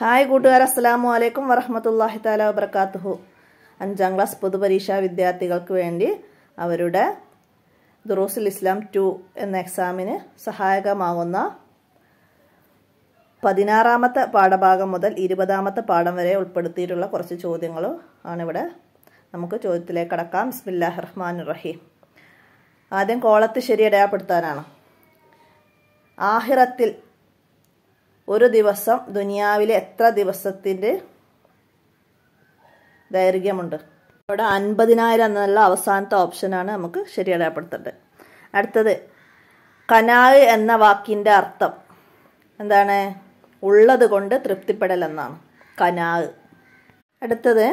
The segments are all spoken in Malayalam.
ഹായ് കൂട്ടുകാർ അസ്സലാമു അലൈക്കും വറഹമത്തല്ലാഹി താല വബർക്കാത്തുഹു അഞ്ചാം ക്ലാസ് പൊതുപരീക്ഷാ വിദ്യാർത്ഥികൾക്ക് വേണ്ടി അവരുടെ ദുറൂസുൽ ഇസ്ലാം ടു എന്ന എക്സാമിന് സഹായകമാകുന്ന പതിനാറാമത്തെ പാഠഭാഗം മുതൽ ഇരുപതാമത്തെ പാഠം വരെ ഉൾപ്പെടുത്തിയിട്ടുള്ള കുറച്ച് ചോദ്യങ്ങൾ ആണിവിടെ നമുക്ക് ചോദ്യത്തിലേക്ക് കടക്കാം ബിസ്മില്ലാഹ് റഹ്മാൻ റഹീം ആദ്യം കോളത്ത് ശരി ഇടയാപ്പെടുത്താനാണ് ആഹിറത്തിൽ ഒരു ദിവസം ദുനിയാവിലെ എത്ര ദിവസത്തിൻ്റെ ദൈർഘ്യമുണ്ട് ഇവിടെ അൻപതിനായിരം എന്നുള്ള അവസാനത്തെ ഓപ്ഷനാണ് നമുക്ക് ശരിയടപ്പെടുത്തേണ്ടത് അടുത്തത് കനായ് എന്ന വാക്കിൻ്റെ അർത്ഥം എന്താണ് ഉള്ളത് കൊണ്ട് തൃപ്തിപ്പെടൽ എന്നാണ് കനാവ് അടുത്തത്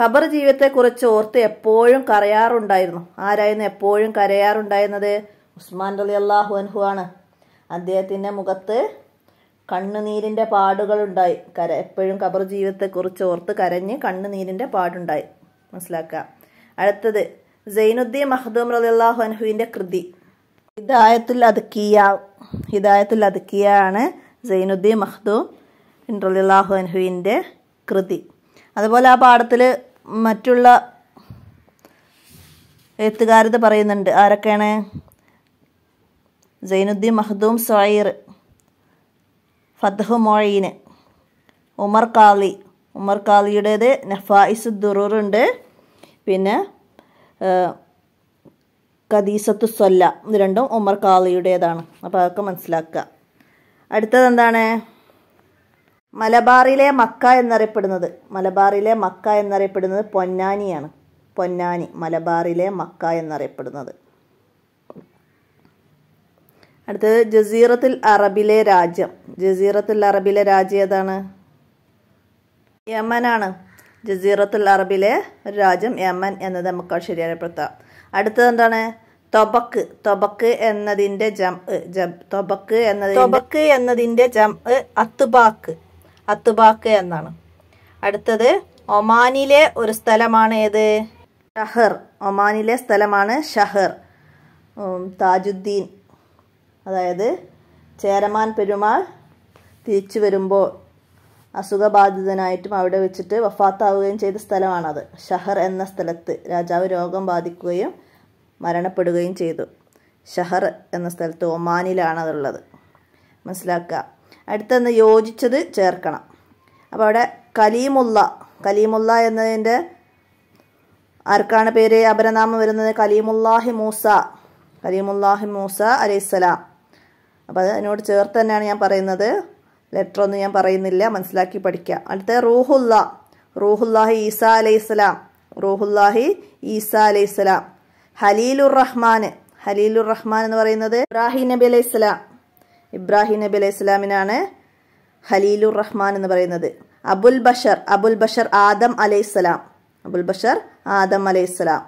ഖബർ ജീവിതത്തെക്കുറിച്ച് ഓർത്ത് എപ്പോഴും കരയാറുണ്ടായിരുന്നു ആരായിരുന്നു എപ്പോഴും കരയാറുണ്ടായിരുന്നത് ഉസ്മാൻ അലി അള്ളാഹു അൻഹു ആണ് അദ്ദേഹത്തിൻ്റെ മുഖത്ത് കണ്ണുനീരിൻ്റെ പാടുകളുണ്ടായി കര എപ്പോഴും കബർ ജീവിതത്തെക്കുറിച്ച് ഓർത്ത് കരഞ്ഞ് കണ്ണുനീരിൻ്റെ പാടുണ്ടായി മനസ്സിലാക്കുക അടുത്തത് സൈനുദ്ദീൻ മഹദൂം റലിള്ളാഹു അൻഹുവിന്റെ കൃതി ഹിദായത്തുൽ അതുക്കിയ ഹിദായത്തുൽ അതുക്കിയ ആണ് സൈനുദ്ദീൻ മഹദൂം റലിള്ളാഹു അൻഹുവിന്റെ കൃതി അതുപോലെ ആ പാഠത്തിൽ മറ്റുള്ള എഴുത്തുകാരത് പറയുന്നുണ്ട് ആരൊക്കെയാണ് സൈനുദ്ദീൻ മഹദൂം സായിർ ഫത്ഹു മൊഴീന് ഉമർ കാളി ഉമർ കാളിയുടേത് നഫായിസ് ദുറൂറുണ്ട് പിന്നെ കദീസത്തു സൊല്ല ഇത് രണ്ടും ഉമർ കാളിയുടേതാണ് അപ്പോൾ അതൊക്കെ മനസ്സിലാക്കുക അടുത്തത് എന്താണ് മലബാറിലെ മക്ക എന്നറിയപ്പെടുന്നത് മലബാറിലെ മക്ക എന്നറിയപ്പെടുന്നത് പൊന്നാനിയാണ് പൊന്നാനി മലബാറിലെ മക്ക എന്നറിയപ്പെടുന്നത് അടുത്തത് ജസീറത്തുൽ അറബിലെ രാജ്യം ജസീറത്തുൽ അറബിലെ രാജ്യം ഏതാണ് യമനാണ് ജസീറത്തുൽ അറബിലെ രാജ്യം യമൻ എന്നത് നമുക്ക് ശരിയായപ്പെടുത്താം അടുത്തത് എന്താണ് തൊബക്ക് തൊബക്ക് എന്നതിന്റെ ജം തൊബക്ക് എന്നത് തൊബക്ക് എന്നതിന്റെ ജം അത്തുബാക്ക് അത്തുബാക്ക് എന്നാണ് അടുത്തത് ഒമാനിലെ ഒരു സ്ഥലമാണ് ഏത് ഷഹർ ഒമാനിലെ സ്ഥലമാണ് ഷഹർ താജുദ്ദീൻ അതായത് ചേരമാൻ പെരുമാൾ തിരിച്ചു വരുമ്പോൾ അസുഖബാധിതനായിട്ടും അവിടെ വെച്ചിട്ട് വഫാത്താവുകയും ചെയ്ത സ്ഥലമാണത് ഷഹർ എന്ന സ്ഥലത്ത് രാജാവ് രോഗം ബാധിക്കുകയും മരണപ്പെടുകയും ചെയ്തു ഷഹർ എന്ന സ്ഥലത്ത് ഒമാനിലാണ് മനസ്സിലാക്കുക അടുത്തെന്ന് യോജിച്ചത് ചേർക്കണം അപ്പോൾ അവിടെ കലീമുല്ല കലീമുല്ല എന്നതിൻ്റെ ആർക്കാണ് പേര് അപരനാമം വരുന്നത് കലീമുല്ലാഹി മൂസ കലീമുല്ലാഹി മൂസ അലൈഹിസ്സലാം അപ്പോൾ അതിനോട് ചേർത്ത് തന്നെയാണ് ഞാൻ പറയുന്നത് ലെറ്റർ ഒന്നും ഞാൻ പറയുന്നില്ല മനസ്സിലാക്കി പഠിക്കുക അടുത്ത റൂഹുല്ല റൂഹുല്ലാഹി ഈസ അലൈഹി സ്വലാം റൂഹുല്ലാഹി ഈസ അലൈഹി സ്വലാം ഹലീലുർ റഹ്മാൻ ഹലീലുർ റഹ്മാൻ എന്ന് പറയുന്നത് ഇബ്രാഹിം നബി അലൈഹി സ്വലാം ഇബ്രാഹിം നബി അലൈഹി സ്വലാമിനാണ് ഹലീലുർ റഹ്മാൻ എന്ന് പറയുന്നത് അബുൽ ബഷർ അബുൽ ബഷർ ആദം അലൈഹി സ്വലാം അബുൽ ബഷർ ആദം അലൈഹി സ്വലാം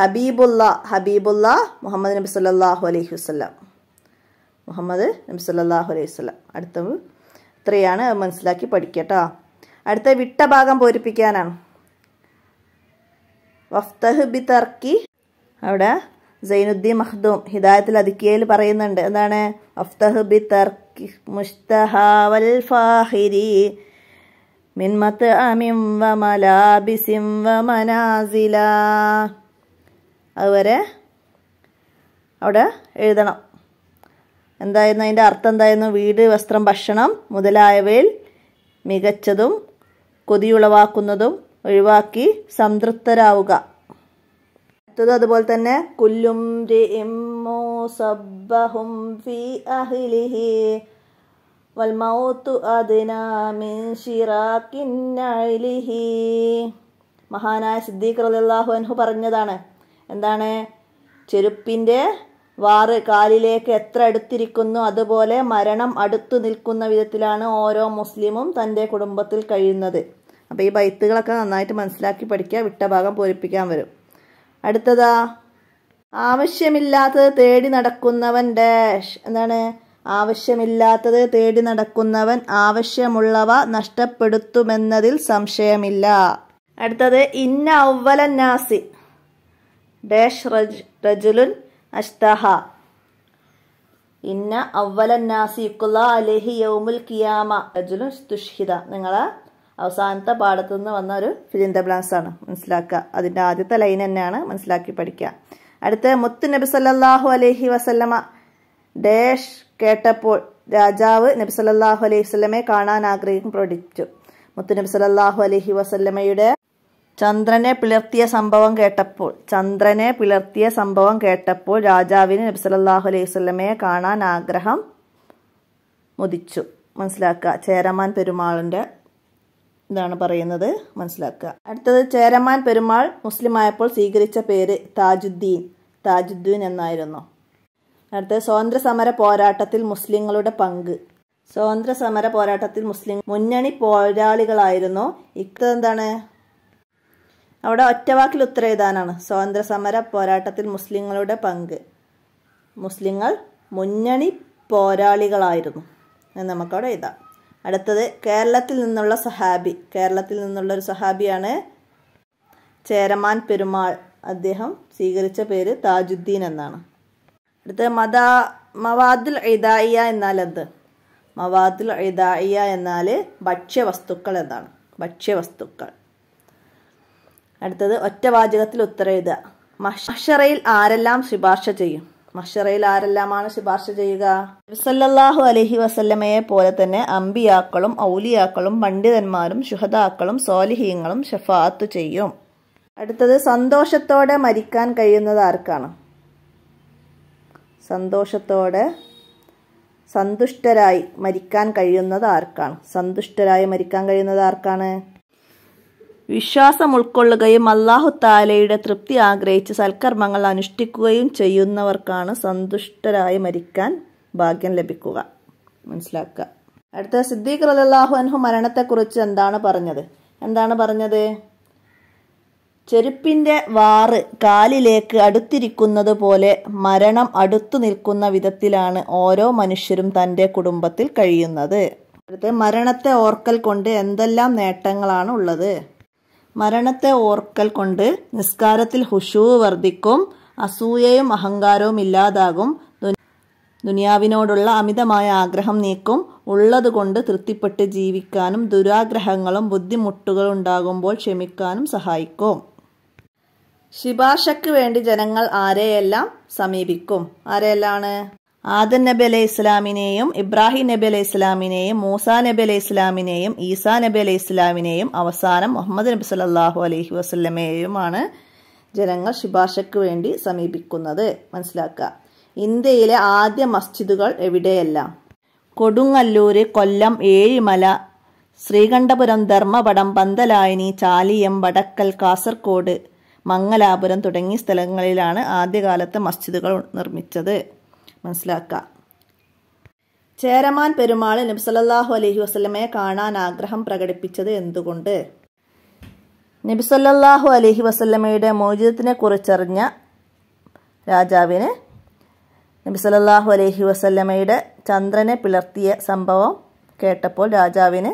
ഹബീബുല്ല ഹബീബുല്ല മുഹമ്മദ് നബി സല്ലാഹു അലൈഹി വസ്ലാം മുഹമ്മദ് നബി സല്ലാഹു അലൈഹി വസ്ലം അടുത്തത് ഇത്രയാണ് മനസ്സിലാക്കി പഠിക്കട്ടോ അടുത്ത വിട്ട ഭാഗം പൂരിപ്പിക്കാനാണ് വഫ്തഹ് ബി തർക്കി അവിടെ സൈനുദ്ദീൻ മഹ്ദൂം ഹിദായത്തിൽ അതിക്കിയയിൽ പറയുന്നുണ്ട് എന്താണ് വഫ്തഹ് ബി തർക്കി മുസ്തഹാവൽ ഫാഹിരി മിൻമത്ത് അമിം വമലാബിസിം വമനാസില അതുവരെ അവിടെ എഴുതണം എന്തായിരുന്നു അതിൻ്റെ അർത്ഥം എന്തായിരുന്നു വീട് വസ്ത്രം ഭക്ഷണം മുതലായവയിൽ മികച്ചതും കൊതിയുളവാക്കുന്നതും ഒഴിവാക്കി സംതൃപ്തരാവുക അടുത്തത് അതുപോലെ തന്നെ കുല്ലും മഹാനായ സിദ്ദീഖ് റലാഹു അൻഹു പറഞ്ഞതാണ് എന്താണ് ചെരുപ്പിൻ്റെ വാറ് കാലിലേക്ക് എത്ര അടുത്തിരിക്കുന്നു അതുപോലെ മരണം അടുത്തു നിൽക്കുന്ന വിധത്തിലാണ് ഓരോ മുസ്ലിമും തൻ്റെ കുടുംബത്തിൽ കഴിയുന്നത് അപ്പോൾ ഈ ബൈത്തുകളൊക്കെ നന്നായിട്ട് മനസ്സിലാക്കി പഠിക്കുക വിട്ട ഭാഗം പൂരിപ്പിക്കാൻ വരും അടുത്തതാ ആവശ്യമില്ലാത്തത് തേടി നടക്കുന്നവൻ ഡാഷ് എന്താണ് ആവശ്യമില്ലാത്തത് തേടി നടക്കുന്നവൻ ആവശ്യമുള്ളവ നഷ്ടപ്പെടുത്തുമെന്നതിൽ സംശയമില്ല അടുത്തത് ഇന്ന ഔവലന്നാസി ഡാഷ് റജ് റജുലുൻ അഷ്തഹ ഇന്ന അവലന്നാസിക്കുള്ള അലഹി യൗമുൽ കിയാമ അജുലും തുഷ്ഹിത നിങ്ങളെ അവസാനത്തെ പാടത്തു നിന്ന് വന്ന ഒരു ഫിലിന്ത ബ്ലാസ് ആണ് മനസ്സിലാക്കുക അതിൻ്റെ ആദ്യത്തെ ലൈൻ തന്നെയാണ് മനസ്സിലാക്കി പഠിക്കുക അടുത്ത മുത്തു നബി സല്ലാഹു അലഹി വസല്ലമ ഡേഷ് കേട്ടപ്പോൾ രാജാവ് നബി സല്ലാഹു അലൈഹി വസ്ലമെ കാണാൻ ആഗ്രഹിക്കും പ്രോഡിച്ചു മുത്തു നബി സല്ലാഹു അലഹി വസല്ലമയുടെ ചന്ദ്രനെ പിളർത്തിയ സംഭവം കേട്ടപ്പോൾ ചന്ദ്രനെ പിളർത്തിയ സംഭവം കേട്ടപ്പോൾ രാജാവിന് നബ്സലല്ലാഹു അലൈഹി സ്വലമയെ കാണാൻ ആഗ്രഹം മുതിച്ചു മനസ്സിലാക്കുക ചേരമാൻ പെരുമാളിൻ്റെ ഇതാണ് പറയുന്നത് മനസ്സിലാക്കുക അടുത്തത് ചേരമാൻ പെരുമാൾ മുസ്ലിമായപ്പോൾ സ്വീകരിച്ച പേര് താജുദ്ദീൻ താജുദ്ദീൻ എന്നായിരുന്നു അടുത്തത് സ്വാതന്ത്ര്യ സമര പോരാട്ടത്തിൽ മുസ്ലിങ്ങളുടെ പങ്ക് സ്വാതന്ത്ര്യ സമര പോരാട്ടത്തിൽ മുസ്ലിം മുന്നണി പോരാളികളായിരുന്നു ഇക്ക എന്താണ് അവിടെ ഒറ്റവാക്കിൽ ഉത്തരം എഴുതാനാണ് സ്വാതന്ത്ര്യസമര പോരാട്ടത്തിൽ മുസ്ലിങ്ങളുടെ പങ്ക് മുസ്ലിങ്ങൾ മുന്നണി പോരാളികളായിരുന്നു എന്ന് നമുക്കവിടെ എഴുതാം അടുത്തത് കേരളത്തിൽ നിന്നുള്ള സഹാബി കേരളത്തിൽ നിന്നുള്ള ഒരു സഹാബിയാണ് ചേരമാൻ പെരുമാൾ അദ്ദേഹം സ്വീകരിച്ച പേര് താജുദ്ദീൻ എന്നാണ് അടുത്തത് മത മവാദുൽ ഇദായിയ എന്നാൽ എന്ത് മവാദുൽ ഇദായിയ എന്നാൽ ഭക്ഷ്യവസ്തുക്കൾ എന്നാണ് ഭക്ഷ്യവസ്തുക്കൾ അടുത്തത് ഒറ്റവാചകത്തിൽ ഉത്തരം എഴുതുക മഷറയിൽ ആരെല്ലാം ശുപാർശ ചെയ്യും മഷറയിൽ ആരെല്ലാമാണ് ശുപാർശ ചെയ്യുക സല്ലല്ലാഹു അലഹി വസല്ലമയെ പോലെ തന്നെ അമ്പിയാക്കളും ഔലിയാക്കളും പണ്ഡിതന്മാരും ശുഹതാക്കളും സോലിഹീങ്ങളും ഷഫാത്ത് ചെയ്യും അടുത്തത് സന്തോഷത്തോടെ മരിക്കാൻ കഴിയുന്നത് ആർക്കാണ് സന്തോഷത്തോടെ സന്തുഷ്ടരായി മരിക്കാൻ കഴിയുന്നത് ആർക്കാണ് സന്തുഷ്ടരായി മരിക്കാൻ കഴിയുന്നത് ആർക്കാണ് വിശ്വാസം ഉൾക്കൊള്ളുകയും അള്ളാഹുത്താലയുടെ തൃപ്തി ആഗ്രഹിച്ച് സൽക്കർമ്മങ്ങൾ അനുഷ്ഠിക്കുകയും ചെയ്യുന്നവർക്കാണ് സന്തുഷ്ടരായി മരിക്കാൻ ഭാഗ്യം ലഭിക്കുക മനസ്സിലാക്കുക അടുത്ത സിദ്ദീഖ് റലാഹു അൻഹു മരണത്തെക്കുറിച്ച് എന്താണ് പറഞ്ഞത് എന്താണ് പറഞ്ഞത് ചെരുപ്പിന്റെ വാറ് കാലിലേക്ക് അടുത്തിരിക്കുന്നത് പോലെ മരണം അടുത്തു നിൽക്കുന്ന വിധത്തിലാണ് ഓരോ മനുഷ്യരും തന്റെ കുടുംബത്തിൽ കഴിയുന്നത് അടുത്ത മരണത്തെ ഓർക്കൽ കൊണ്ട് എന്തെല്ലാം നേട്ടങ്ങളാണ് ഉള്ളത് മരണത്തെ ഓർക്കൽ കൊണ്ട് നിസ്കാരത്തിൽ ഹുഷു വർദ്ധിക്കും അസൂയയും അഹങ്കാരവും ഇല്ലാതാകും ദുനിയാവിനോടുള്ള അമിതമായ ആഗ്രഹം നീക്കും ഉള്ളതുകൊണ്ട് തൃപ്തിപ്പെട്ട് ജീവിക്കാനും ദുരാഗ്രഹങ്ങളും ബുദ്ധിമുട്ടുകളും ഉണ്ടാകുമ്പോൾ ക്ഷമിക്കാനും സഹായിക്കും ശിപാർശയ്ക്ക് വേണ്ടി ജനങ്ങൾ ആരെയെല്ലാം സമീപിക്കും ആരെയെല്ലാം ആദൻ നബി അലൈഹി ഇസ്ലാമിനെയും ഇബ്രാഹിം നബി അലൈഹി ഇസ്ലാമിനെയും മൂസ നബി അലൈഹി ഇസ്ലാമിനെയും ഈസാ നബി അലൈഹി ഇസ്ലാമിനെയും അവസാനം മുഹമ്മദ് നബി സല്ലാഹു അലൈഹി വസ്ലമയെയുമാണ് ജനങ്ങൾ ശുപാർശയ്ക്ക് വേണ്ടി സമീപിക്കുന്നത് മനസ്സിലാക്കുക ഇന്ത്യയിലെ ആദ്യ മസ്ജിദുകൾ എവിടെയല്ല കൊടുങ്ങല്ലൂര് കൊല്ലം ഏഴിമല ശ്രീകണ്ഠപുരം ധർമ്മപടം പന്തലായനി ചാലിയം വടക്കൽ കാസർകോട് മംഗലാപുരം തുടങ്ങിയ സ്ഥലങ്ങളിലാണ് ആദ്യകാലത്ത് മസ്ജിദുകൾ നിർമ്മിച്ചത് മനസ്സിലാക്കുക ചേരമാൻ പെരുമാൾ നബിസല്ലാഹു അലഹി വസ്ലമയെ കാണാൻ ആഗ്രഹം പ്രകടിപ്പിച്ചത് എന്തുകൊണ്ട് നബിസല്ലാഹു അലഹി വസ്ലമയുടെ മോചിതത്തിനെ കുറിച്ചറിഞ്ഞ രാജാവിന് നബിസല്ലാഹു അലഹി വസല്ലമയുടെ ചന്ദ്രനെ പിളർത്തിയ സംഭവം കേട്ടപ്പോൾ രാജാവിന്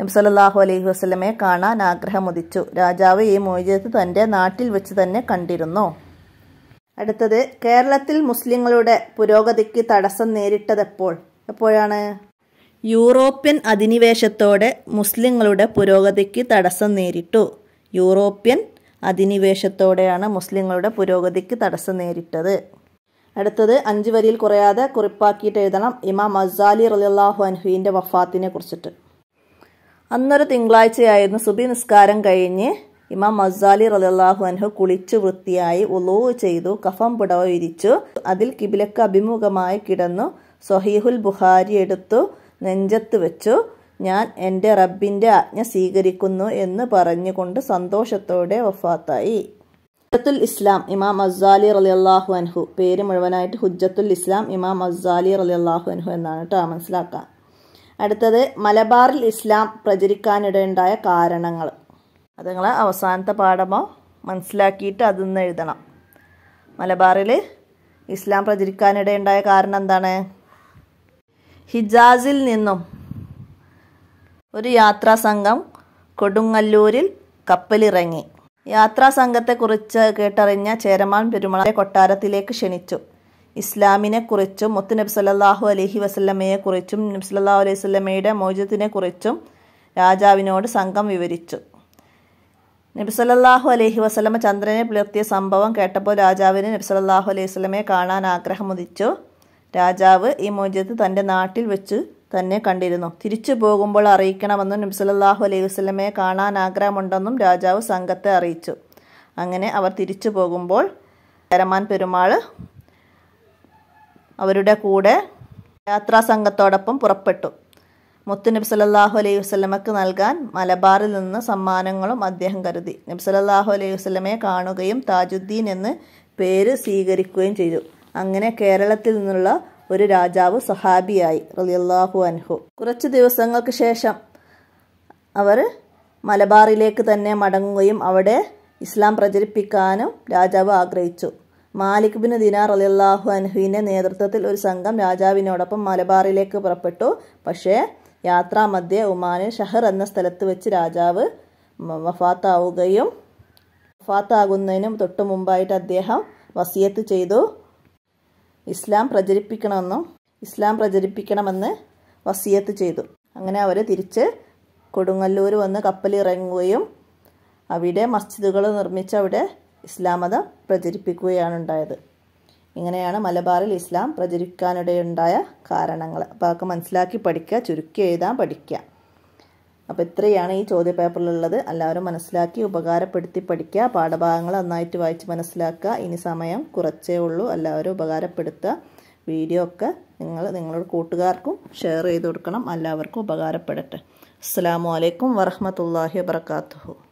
നബിസല്ലാഹു അലഹി വസ്ലമയെ കാണാൻ ആഗ്രഹമുദിച്ചു രാജാവ് ഈ മോചിതത്തെ തൻ്റെ നാട്ടിൽ വെച്ച് തന്നെ കണ്ടിരുന്നു അടുത്തത് കേരളത്തിൽ മുസ്ലിങ്ങളുടെ പുരോഗതിക്ക് തടസ്സം എപ്പോൾ എപ്പോഴാണ് യൂറോപ്യൻ അധിനിവേശത്തോടെ മുസ്ലിങ്ങളുടെ പുരോഗതിക്ക് തടസ്സം നേരിട്ടു യൂറോപ്യൻ അധിനിവേശത്തോടെയാണ് മുസ്ലിങ്ങളുടെ പുരോഗതിക്ക് തടസ്സം നേരിട്ടത് അടുത്തത് അഞ്ച് വരിയിൽ കുറയാതെ കുറിപ്പാക്കിയിട്ട് എഴുതണം ഇമാം അസാലി റലിയല്ലാഹു അൻഹുവിൻ്റെ വഫാത്തിനെ കുറിച്ചിട്ട് അന്നൊരു തിങ്കളാഴ്ചയായിരുന്നു സുബി നിസ്കാരം കഴിഞ്ഞ് ഇമാം മസാലി റലാഹു അൻഹു കുളിച്ചു വൃത്തിയായി ഉളൂ ചെയ്തു കഫം പുടവ വിരിച്ചു അതിൽ കിബിലക്ക് അഭിമുഖമായി കിടന്നു സൊഹീഹുൽ ബുഹാരി എടുത്തു നെഞ്ചത്ത് വെച്ചു ഞാൻ എൻ്റെ റബ്ബിൻ്റെ ആജ്ഞ സ്വീകരിക്കുന്നു എന്ന് പറഞ്ഞുകൊണ്ട് സന്തോഷത്തോടെ വഫാത്തായി ഹുജത്തുൽ ഇസ്ലാം ഇമാം അസാലി അള്ളാഹു അൻഹു പേര് മുഴുവനായിട്ട് ഹുജ്ജത്തുൽ ഇസ്ലാം ഇമാം അസാലി അള്ളാഹു അൻഹു എന്നാണ് കേട്ടോ മനസ്സിലാക്കാം അടുത്തത് മലബാറിൽ ഇസ്ലാം പ്രചരിക്കാനിടയുണ്ടായ കാരണങ്ങൾ അത് നിങ്ങൾ അവസാനത്തെ പാഠമോ മനസ്സിലാക്കിയിട്ട് അതിൽ നിന്ന് എഴുതണം മലബാറിൽ ഇസ്ലാം പ്രചരിക്കാനിടയുണ്ടായ കാരണം എന്താണ് ഹിജാസിൽ നിന്നും ഒരു യാത്രാ സംഘം കൊടുങ്ങല്ലൂരിൽ കപ്പലിറങ്ങി യാത്രാ സംഘത്തെക്കുറിച്ച് കേട്ടറിഞ്ഞ ചേരമാൻ പെരുമളെ കൊട്ടാരത്തിലേക്ക് ക്ഷണിച്ചു ഇസ്ലാമിനെക്കുറിച്ചും മുത്ത് നബി സല്ലാഹു അലഹി വസ്ലമയെക്കുറിച്ചും നബി അലൈഹി വസ്ലമയുടെ മോചത്തിനെക്കുറിച്ചും രാജാവിനോട് സംഘം വിവരിച്ചു നബിസല്ലാഹു അലഹി വസ്ലമ ചന്ദ്രനെ പുലർത്തിയ സംഭവം കേട്ടപ്പോൾ രാജാവിന് നബിസല്ലാഹു അലൈഹി വസ്ലമെ കാണാൻ ആഗ്രഹമുദിച്ചു രാജാവ് ഈ മോചത്ത് തൻ്റെ നാട്ടിൽ വെച്ച് തന്നെ കണ്ടിരുന്നു തിരിച്ചു പോകുമ്പോൾ അറിയിക്കണമെന്നും നബിസല്ലാഹു അലൈഹി വസ്ലമെ കാണാൻ ആഗ്രഹമുണ്ടെന്നും രാജാവ് സംഘത്തെ അറിയിച്ചു അങ്ങനെ അവർ തിരിച്ചു പോകുമ്പോൾ കരമാൻ പെരുമാൾ അവരുടെ കൂടെ സംഘത്തോടൊപ്പം പുറപ്പെട്ടു നബി സല്ലാഹു അലൈഹി വസ്ലമക്ക് നൽകാൻ മലബാറിൽ നിന്ന് സമ്മാനങ്ങളും അദ്ദേഹം കരുതി നബി സല്ലാഹു അലൈഹി വസ്ലമയെ കാണുകയും താജുദ്ദീൻ എന്ന് പേര് സ്വീകരിക്കുകയും ചെയ്തു അങ്ങനെ കേരളത്തിൽ നിന്നുള്ള ഒരു രാജാവ് സഹാബിയായി റലിയല്ലാഹു അൻഹു കുറച്ച് ദിവസങ്ങൾക്ക് ശേഷം അവർ മലബാറിലേക്ക് തന്നെ മടങ്ങുകയും അവിടെ ഇസ്ലാം പ്രചരിപ്പിക്കാനും രാജാവ് ആഗ്രഹിച്ചു മാലിക് ബിൻ ദിനാർ അലിയല്ലാഹു അൻഹുവിൻ്റെ നേതൃത്വത്തിൽ ഒരു സംഘം രാജാവിനോടൊപ്പം മലബാറിലേക്ക് പുറപ്പെട്ടു പക്ഷേ യാത്രാമധ്യേ ഉമാനെ ഷഹർ എന്ന സ്ഥലത്ത് വെച്ച് രാജാവ് വഫാത്താവുകയും വഫാത്താകുന്നതിനും തൊട്ടു മുമ്പായിട്ട് അദ്ദേഹം വസിയത്ത് ചെയ്തു ഇസ്ലാം പ്രചരിപ്പിക്കണമെന്നും ഇസ്ലാം പ്രചരിപ്പിക്കണമെന്ന് വസിയത്ത് ചെയ്തു അങ്ങനെ അവർ തിരിച്ച് കൊടുങ്ങല്ലൂർ വന്ന് കപ്പലിറങ്ങുകയും അവിടെ മസ്ജിദുകൾ നിർമ്മിച്ച് അവിടെ മതം പ്രചരിപ്പിക്കുകയാണ് ഉണ്ടായത് ഇങ്ങനെയാണ് മലബാറിൽ ഇസ്ലാം പ്രചരിക്കാനിടയുണ്ടായ കാരണങ്ങൾ അപ്പോൾ അതൊക്കെ മനസ്സിലാക്കി പഠിക്കുക ചുരുക്കി എഴുതാൻ പഠിക്കുക അപ്പോൾ ഇത്രയാണ് ഈ പേപ്പറിലുള്ളത് എല്ലാവരും മനസ്സിലാക്കി ഉപകാരപ്പെടുത്തി പഠിക്കുക പാഠഭാഗങ്ങൾ നന്നായിട്ട് വായിച്ച് മനസ്സിലാക്കുക ഇനി സമയം കുറച്ചേ ഉള്ളൂ എല്ലാവരും ഉപകാരപ്പെടുത്തുക വീഡിയോ ഒക്കെ നിങ്ങൾ നിങ്ങളുടെ കൂട്ടുകാർക്കും ഷെയർ ചെയ്ത് കൊടുക്കണം എല്ലാവർക്കും ഉപകാരപ്പെടട്ടെ അസ്സാമലൈക്കും വലൈക്കും വറഹമത്തല്ലാഹി വാത്തു